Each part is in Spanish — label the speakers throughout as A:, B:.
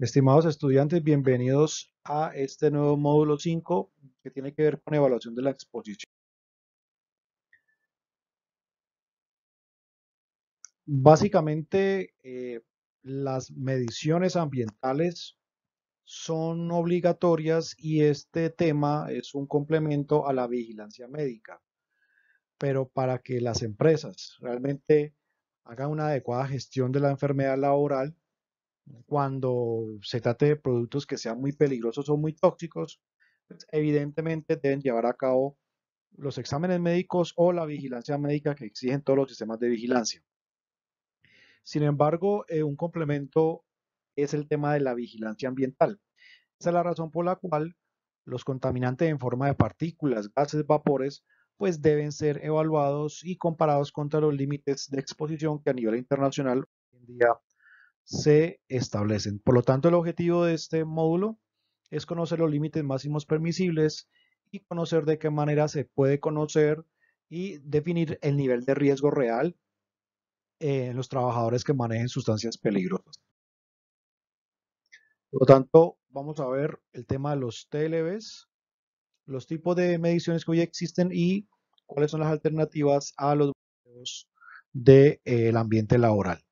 A: Estimados estudiantes, bienvenidos a este nuevo módulo 5 que tiene que ver con evaluación de la exposición. Básicamente, eh, las mediciones ambientales son obligatorias y este tema es un complemento a la vigilancia médica. Pero para que las empresas realmente hagan una adecuada gestión de la enfermedad laboral, cuando se trate de productos que sean muy peligrosos o muy tóxicos, pues, evidentemente deben llevar a cabo los exámenes médicos o la vigilancia médica que exigen todos los sistemas de vigilancia. Sin embargo, eh, un complemento es el tema de la vigilancia ambiental. Esa es la razón por la cual los contaminantes en forma de partículas, gases, vapores, pues deben ser evaluados y comparados contra los límites de exposición que a nivel internacional hoy en día se establecen. Por lo tanto, el objetivo de este módulo es conocer los límites máximos permisibles y conocer de qué manera se puede conocer y definir el nivel de riesgo real eh, en los trabajadores que manejen sustancias peligrosas. Por lo tanto, vamos a ver el tema de los TLBs, los tipos de mediciones que hoy existen y cuáles son las alternativas a los del de, eh, ambiente laboral.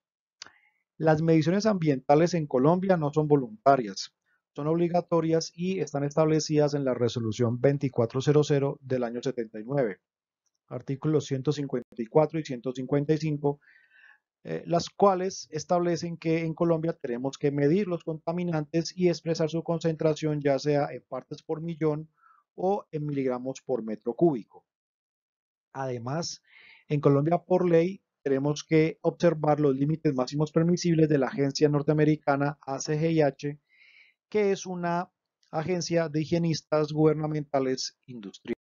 A: Las mediciones ambientales en Colombia no son voluntarias, son obligatorias y están establecidas en la resolución 2400 del año 79, artículos 154 y 155, eh, las cuales establecen que en Colombia tenemos que medir los contaminantes y expresar su concentración ya sea en partes por millón o en miligramos por metro cúbico. Además, en Colombia por ley tenemos que observar los límites máximos permisibles de la agencia norteamericana ACGIH, que es una agencia de higienistas gubernamentales industriales.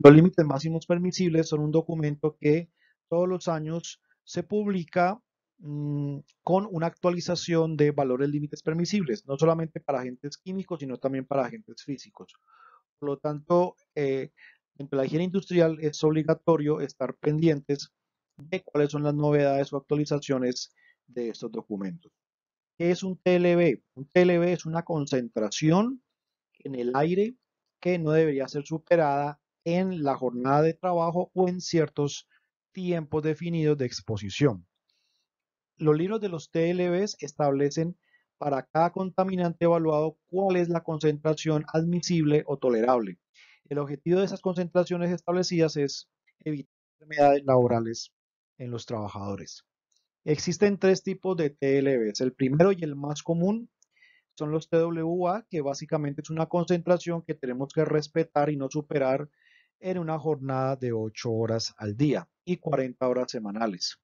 A: Los límites máximos permisibles son un documento que todos los años se publica mm, con una actualización de valores límites permisibles, no solamente para agentes químicos, sino también para agentes físicos. Por lo tanto, eh, en higiene industrial es obligatorio estar pendientes de cuáles son las novedades o actualizaciones de estos documentos. ¿Qué es un TLB? Un TLB es una concentración en el aire que no debería ser superada en la jornada de trabajo o en ciertos tiempos definidos de exposición. Los libros de los TLB establecen para cada contaminante evaluado cuál es la concentración admisible o tolerable. El objetivo de esas concentraciones establecidas es evitar enfermedades laborales en los trabajadores. Existen tres tipos de TLBs. El primero y el más común son los TWA, que básicamente es una concentración que tenemos que respetar y no superar en una jornada de 8 horas al día y 40 horas semanales.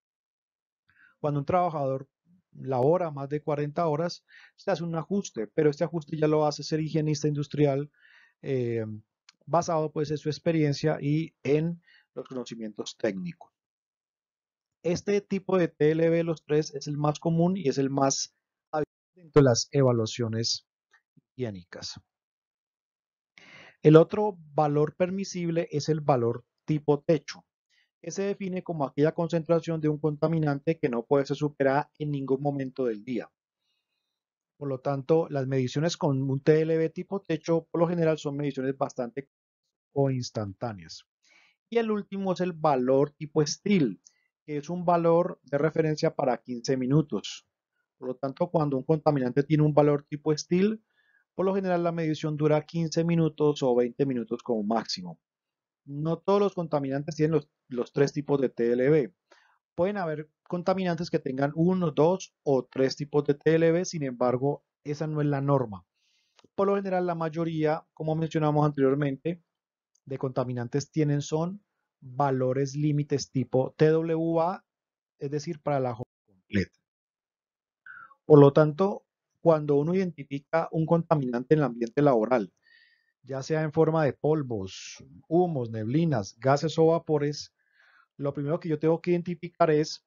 A: Cuando un trabajador labora más de 40 horas, se hace un ajuste, pero este ajuste ya lo hace ser higienista industrial eh, basado pues en su experiencia y en los conocimientos técnicos. Este tipo de TLB los tres es el más común y es el más habitual dentro de las evaluaciones higiénicas. El otro valor permisible es el valor tipo techo, que se define como aquella concentración de un contaminante que no puede ser superada en ningún momento del día. Por lo tanto, las mediciones con un TLB tipo techo por lo general son mediciones bastante o instantáneas. Y el último es el valor tipo estil, que es un valor de referencia para 15 minutos. Por lo tanto, cuando un contaminante tiene un valor tipo estil, por lo general la medición dura 15 minutos o 20 minutos como máximo. No todos los contaminantes tienen los, los tres tipos de TLB. Pueden haber contaminantes que tengan uno, dos o tres tipos de TLB, sin embargo, esa no es la norma. Por lo general, la mayoría, como mencionamos anteriormente, de contaminantes tienen son valores límites tipo TWA, es decir, para la jornada completa. Por lo tanto, cuando uno identifica un contaminante en el ambiente laboral, ya sea en forma de polvos, humos, neblinas, gases o vapores, lo primero que yo tengo que identificar es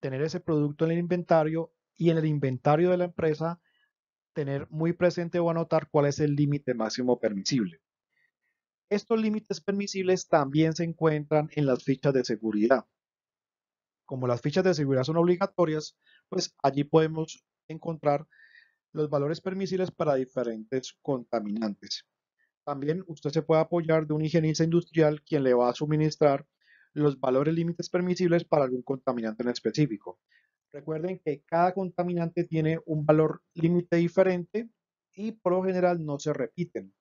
A: tener ese producto en el inventario y en el inventario de la empresa tener muy presente o anotar cuál es el límite máximo permisible. Estos límites permisibles también se encuentran en las fichas de seguridad. Como las fichas de seguridad son obligatorias, pues allí podemos encontrar los valores permisibles para diferentes contaminantes. También usted se puede apoyar de un higienista industrial quien le va a suministrar los valores límites permisibles para algún contaminante en específico. Recuerden que cada contaminante tiene un valor límite diferente y por lo general no se repiten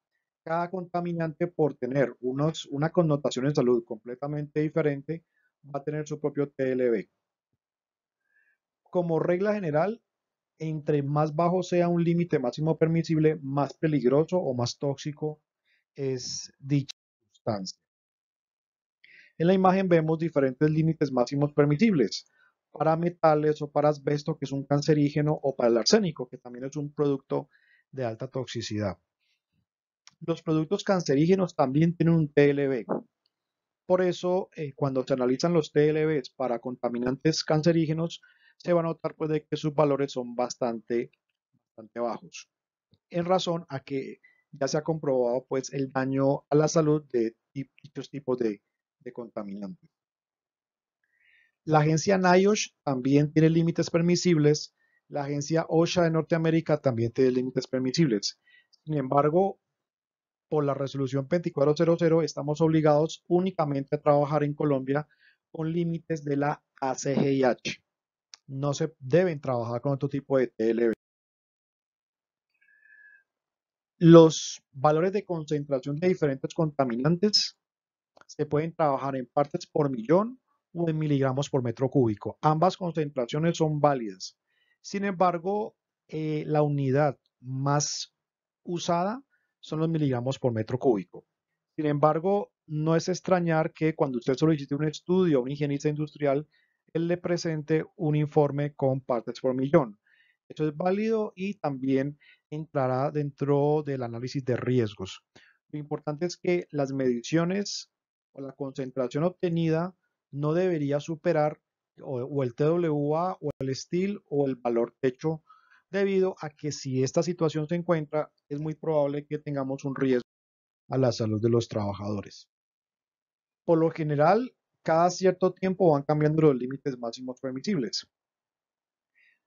A: cada contaminante por tener una connotación en salud completamente diferente, va a tener su propio TLB. Como regla general, entre más bajo sea un límite máximo permisible, más peligroso o más tóxico es dicha sustancia. En la imagen vemos diferentes límites máximos permisibles para metales o para asbesto, que es un cancerígeno, o para el arsénico, que también es un producto de alta toxicidad los productos cancerígenos también tienen un TLB. Por eso, eh, cuando se analizan los TLBs para contaminantes cancerígenos, se va a notar pues, que sus valores son bastante, bastante bajos. En razón a que ya se ha comprobado pues, el daño a la salud de dichos tipos de, de contaminantes. La agencia NIOSH también tiene límites permisibles. La agencia OSHA de Norteamérica también tiene límites permisibles. Sin embargo, por la resolución 2400 estamos obligados únicamente a trabajar en Colombia con límites de la ACGIH. No se deben trabajar con otro tipo de TLB. Los valores de concentración de diferentes contaminantes se pueden trabajar en partes por millón o en miligramos por metro cúbico. Ambas concentraciones son válidas. Sin embargo, eh, la unidad más usada son los miligramos por metro cúbico. Sin embargo, no es extrañar que cuando usted solicite un estudio a un higienista industrial, él le presente un informe con partes por millón. Esto es válido y también entrará dentro del análisis de riesgos. Lo importante es que las mediciones o la concentración obtenida no debería superar o, el TWA o el STIL o el valor techo debido a que si esta situación se encuentra, es muy probable que tengamos un riesgo a la salud de los trabajadores. Por lo general, cada cierto tiempo van cambiando los límites máximos permisibles.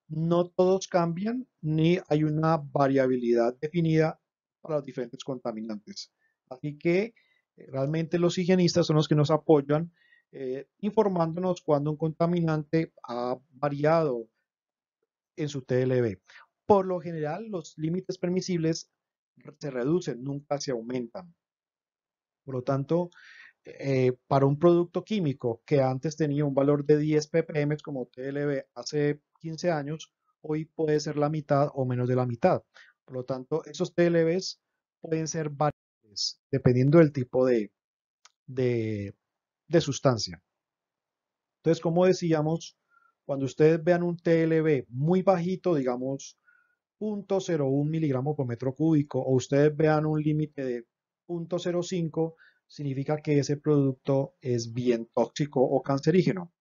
A: No todos cambian ni hay una variabilidad definida para los diferentes contaminantes. Así que eh, realmente los higienistas son los que nos apoyan eh, informándonos cuando un contaminante ha variado en su TLB. Por lo general, los límites permisibles se reducen, nunca se aumentan. Por lo tanto, eh, para un producto químico que antes tenía un valor de 10 ppm como TLB hace 15 años, hoy puede ser la mitad o menos de la mitad. Por lo tanto, esos TLBs pueden ser variables dependiendo del tipo de, de sustancia. Entonces, como decíamos, cuando ustedes vean un TLB muy bajito, digamos 0.01 miligramos por metro cúbico, o ustedes vean un límite de 0.05, significa que ese producto es bien tóxico o cancerígeno.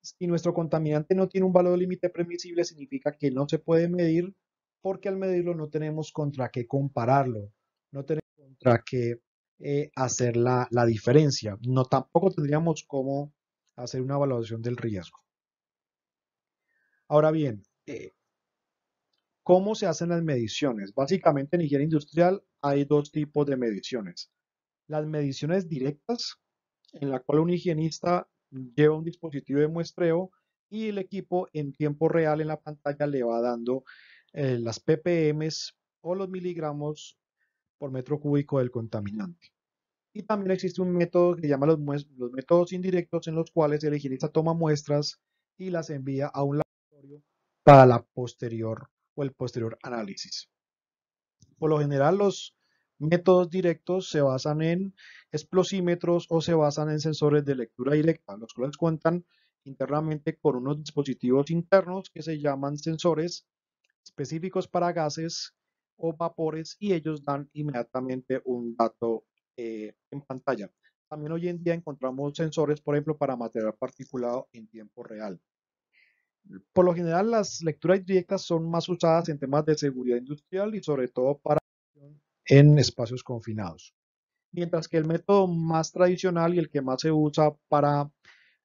A: Si nuestro contaminante no tiene un valor límite permisible, significa que no se puede medir porque al medirlo no tenemos contra qué compararlo, no tenemos contra qué eh, hacer la, la diferencia. No tampoco tendríamos cómo hacer una evaluación del riesgo. Ahora bien, eh, ¿cómo se hacen las mediciones? Básicamente en higiene industrial hay dos tipos de mediciones. Las mediciones directas, en la cual un higienista lleva un dispositivo de muestreo y el equipo en tiempo real en la pantalla le va dando eh, las ppm o los miligramos por metro cúbico del contaminante. Y también existe un método que se llama los, los métodos indirectos en los cuales el higienista toma muestras y las envía a un para la posterior o el posterior análisis. Por lo general, los métodos directos se basan en explosímetros o se basan en sensores de lectura directa, los cuales cuentan internamente con unos dispositivos internos que se llaman sensores específicos para gases o vapores y ellos dan inmediatamente un dato eh, en pantalla. También hoy en día encontramos sensores, por ejemplo, para material particulado en tiempo real. Por lo general, las lecturas directas son más usadas en temas de seguridad industrial y sobre todo para en espacios confinados. Mientras que el método más tradicional y el que más se usa para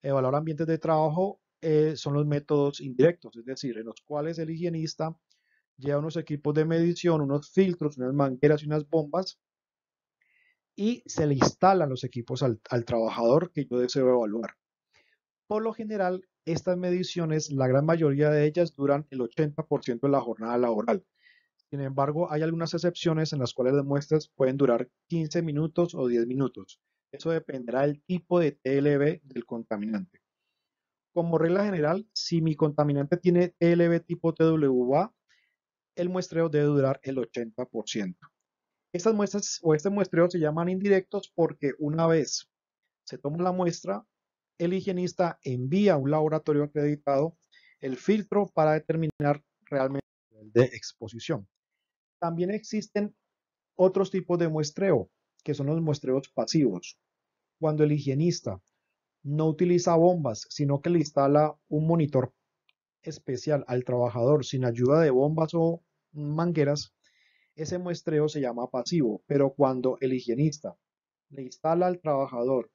A: evaluar ambientes de trabajo eh, son los métodos indirectos, es decir, en los cuales el higienista lleva unos equipos de medición, unos filtros, unas mangueras y unas bombas y se le instalan los equipos al, al trabajador que yo deseo evaluar. Por lo general, estas mediciones, la gran mayoría de ellas duran el 80% de la jornada laboral. Sin embargo, hay algunas excepciones en las cuales las muestras pueden durar 15 minutos o 10 minutos. Eso dependerá del tipo de TLB del contaminante. Como regla general, si mi contaminante tiene TLB tipo TWA, el muestreo debe durar el 80%. Estas muestras o este muestreo se llaman indirectos porque una vez se toma la muestra, el higienista envía a un laboratorio acreditado el filtro para determinar realmente el nivel de exposición. También existen otros tipos de muestreo, que son los muestreos pasivos. Cuando el higienista no utiliza bombas, sino que le instala un monitor especial al trabajador sin ayuda de bombas o mangueras, ese muestreo se llama pasivo, pero cuando el higienista le instala al trabajador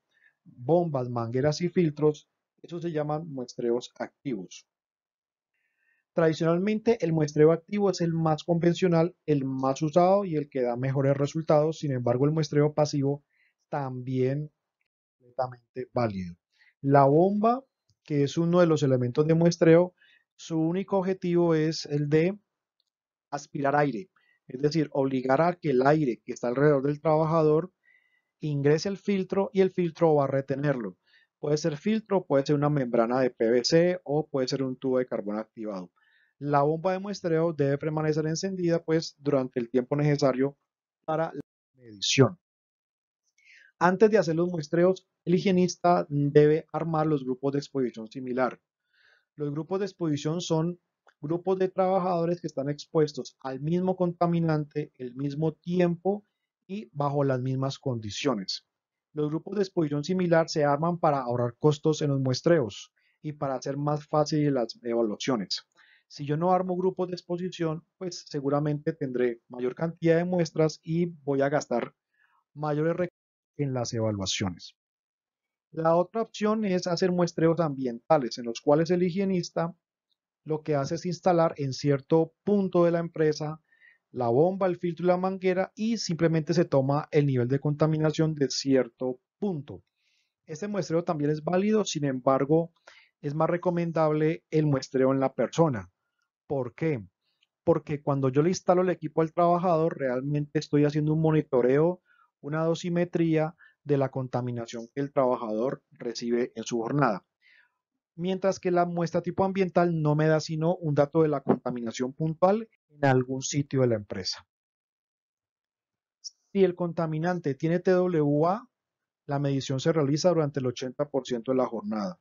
A: bombas, mangueras y filtros, eso se llaman muestreos activos. Tradicionalmente el muestreo activo es el más convencional, el más usado y el que da mejores resultados, sin embargo el muestreo pasivo también es completamente válido. La bomba, que es uno de los elementos de muestreo, su único objetivo es el de aspirar aire, es decir, obligar a que el aire que está alrededor del trabajador ingrese el filtro y el filtro va a retenerlo. Puede ser filtro, puede ser una membrana de PVC o puede ser un tubo de carbón activado. La bomba de muestreo debe permanecer encendida pues durante el tiempo necesario para la medición. Antes de hacer los muestreos, el higienista debe armar los grupos de exposición similar. Los grupos de exposición son grupos de trabajadores que están expuestos al mismo contaminante el mismo tiempo y bajo las mismas condiciones. Los grupos de exposición similar se arman para ahorrar costos en los muestreos y para hacer más fácil las evaluaciones. Si yo no armo grupos de exposición, pues seguramente tendré mayor cantidad de muestras y voy a gastar mayores recursos en las evaluaciones. La otra opción es hacer muestreos ambientales, en los cuales el higienista lo que hace es instalar en cierto punto de la empresa la bomba, el filtro y la manguera y simplemente se toma el nivel de contaminación de cierto punto. Este muestreo también es válido, sin embargo, es más recomendable el muestreo en la persona. ¿Por qué? Porque cuando yo le instalo el equipo al trabajador, realmente estoy haciendo un monitoreo, una dosimetría de la contaminación que el trabajador recibe en su jornada. Mientras que la muestra tipo ambiental no me da sino un dato de la contaminación puntual en algún sitio de la empresa. Si el contaminante tiene TWA, la medición se realiza durante el 80% de la jornada.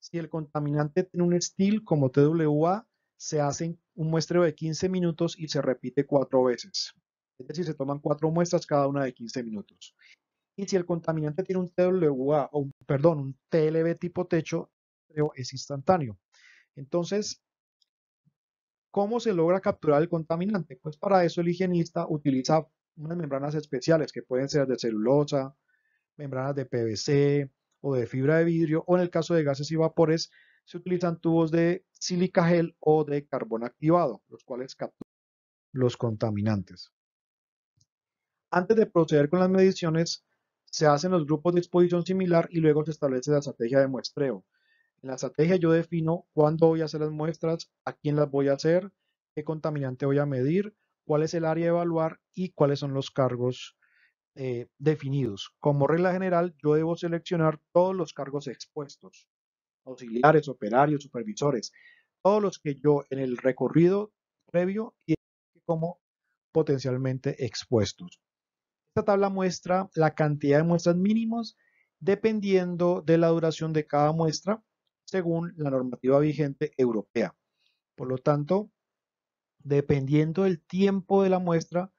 A: Si el contaminante tiene un estil como TWA, se hace un muestreo de 15 minutos y se repite cuatro veces. Es decir, se toman cuatro muestras cada una de 15 minutos. Y si el contaminante tiene un TWA o perdón, un TLB tipo techo, es instantáneo. Entonces, ¿Cómo se logra capturar el contaminante? Pues para eso el higienista utiliza unas membranas especiales que pueden ser de celulosa, membranas de PVC o de fibra de vidrio, o en el caso de gases y vapores, se utilizan tubos de silica gel o de carbón activado, los cuales capturan los contaminantes. Antes de proceder con las mediciones, se hacen los grupos de exposición similar y luego se establece la estrategia de muestreo. En la estrategia yo defino cuándo voy a hacer las muestras, a quién las voy a hacer, qué contaminante voy a medir, cuál es el área a evaluar y cuáles son los cargos eh, definidos. Como regla general, yo debo seleccionar todos los cargos expuestos, auxiliares, operarios, supervisores, todos los que yo en el recorrido previo y como potencialmente expuestos. Esta tabla muestra la cantidad de muestras mínimos dependiendo de la duración de cada muestra según la normativa vigente europea. Por lo tanto, dependiendo del tiempo de la muestra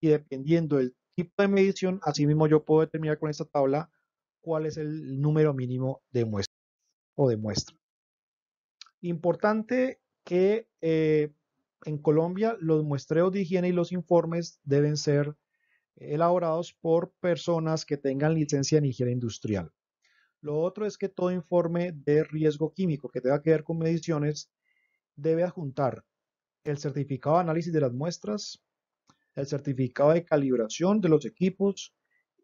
A: y dependiendo del tipo de medición, asimismo yo puedo determinar con esta tabla cuál es el número mínimo de muestras o de muestra. Importante que eh, en Colombia los muestreos de higiene y los informes deben ser elaborados por personas que tengan licencia en higiene industrial. Lo otro es que todo informe de riesgo químico que tenga que ver con mediciones debe adjuntar el certificado de análisis de las muestras, el certificado de calibración de los equipos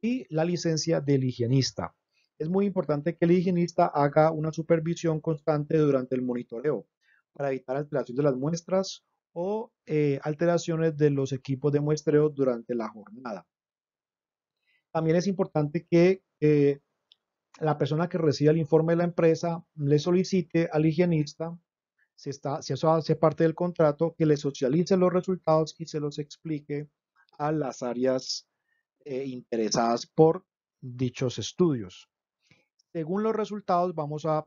A: y la licencia del higienista. Es muy importante que el higienista haga una supervisión constante durante el monitoreo para evitar alteraciones de las muestras o eh, alteraciones de los equipos de muestreo durante la jornada. También es importante que eh, la persona que reciba el informe de la empresa le solicite al higienista, si, está, eso hace parte del contrato, que le socialice los resultados y se los explique a las áreas eh, interesadas por dichos estudios. Según los resultados, vamos a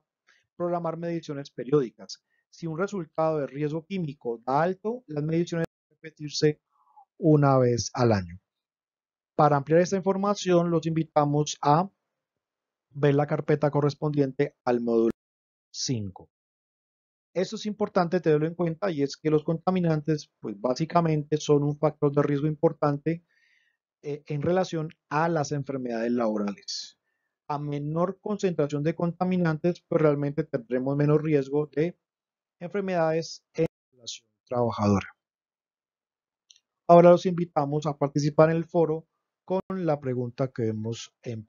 A: programar mediciones periódicas. Si un resultado de riesgo químico da alto, las mediciones deben repetirse una vez al año. Para ampliar esta información, los invitamos a ver la carpeta correspondiente al módulo 5. Eso es importante tenerlo en cuenta y es que los contaminantes, pues básicamente son un factor de riesgo importante eh, en relación a las enfermedades laborales. A menor concentración de contaminantes, pues realmente tendremos menos riesgo de enfermedades en relación trabajadora. Ahora los invitamos a participar en el foro con la pregunta que vemos en